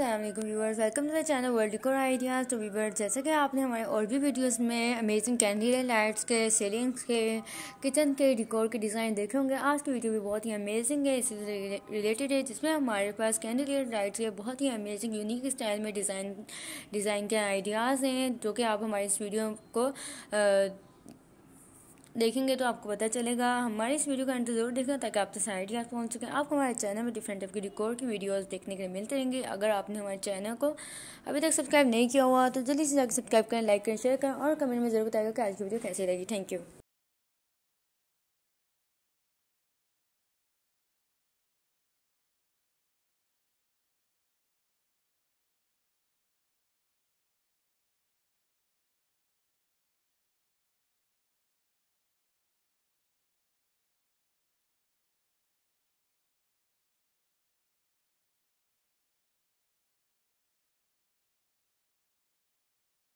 viewers welcome to the channel world decor ideas तो viewers जैसा कि आपने हमारे और भी वीडियोस में अमेजिंग कैंडल लाइट्स के सीलिंग्स के किचन के डिकोर के डिज़ाइन देखे होंगे आज की वीडियो भी बहुत ही अमेजिंग है इसी रिलेटेड है जिसमें हमारे पास कैंडल लाइट्स के बहुत ही अमेजिंग यूनिक स्टाइल में डिज़ाइन डिज़ाइन के आइडियाज़ हैं जो कि आप हमारे इस वीडियो को आ, देखेंगे तो आपको पता चलेगा हमारे इस वीडियो का अंत जरूर देखना ताकि आपसे सारे आइडिया पहुँच सकें आपको हमारे चैनल में डिफरेंट टाइप की रिकॉर्ड की वीडियोस देखने के लिए मिलते रहेंगे अगर आपने हमारे चैनल को अभी तक सब्सक्राइब नहीं किया हुआ तो जल्दी से जाकर सब्सक्राइब करें लाइक करें शेयर करें और कमेंट में जरूर बताएगा कि आज की वीडियो कैसी लगी थैंक यू